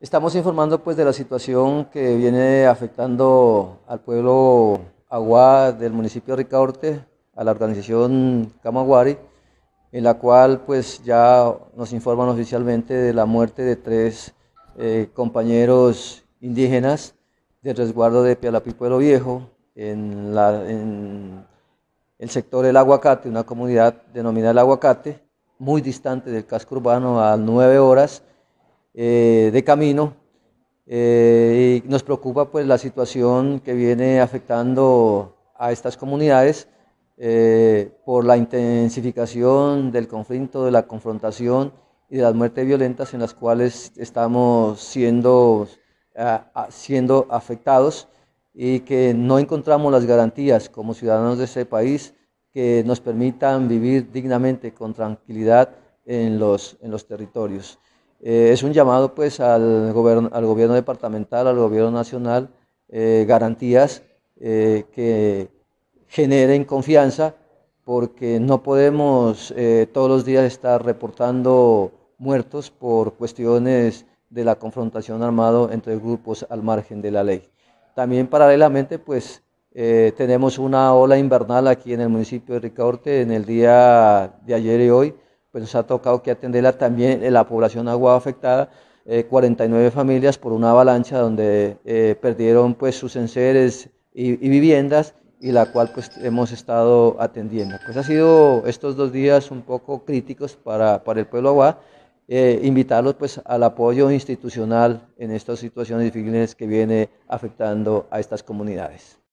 Estamos informando pues de la situación que viene afectando al pueblo Aguá del municipio de a la organización Camaguari, en la cual pues ya nos informan oficialmente de la muerte de tres eh, compañeros indígenas del resguardo de Pialapí Pueblo Viejo, en, en el sector del Aguacate, una comunidad denominada El Aguacate, muy distante del casco urbano a nueve horas, eh, de camino. Eh, y nos preocupa pues la situación que viene afectando a estas comunidades eh, por la intensificación del conflicto, de la confrontación y de las muertes violentas en las cuales estamos siendo, afectados y que no encontramos las garantías como ciudadanos de ese país que nos permitan vivir dignamente, con tranquilidad en los territorios. Eh, es un llamado pues al gobierno, al gobierno departamental, al gobierno nacional, eh, garantías eh, que generen confianza porque no podemos todos los días estar reportando muertos por cuestiones de la confrontación armada entre grupos al margen de la ley. También paralelamente pues tenemos una ola invernal aquí en el municipio de Ricaurte en el día de ayer y hoy pues nos ha tocado que atenderla también eh, la población agua afectada, 49 eh, familias por una avalancha donde eh, perdieron pues sus enseres y, viviendas y la cual pues hemos estado atendiendo. Pues ha sido estos dos días un poco críticos para, el pueblo agua, invitarlos pues al apoyo institucional en estas situaciones difíciles que viene afectando a estas comunidades.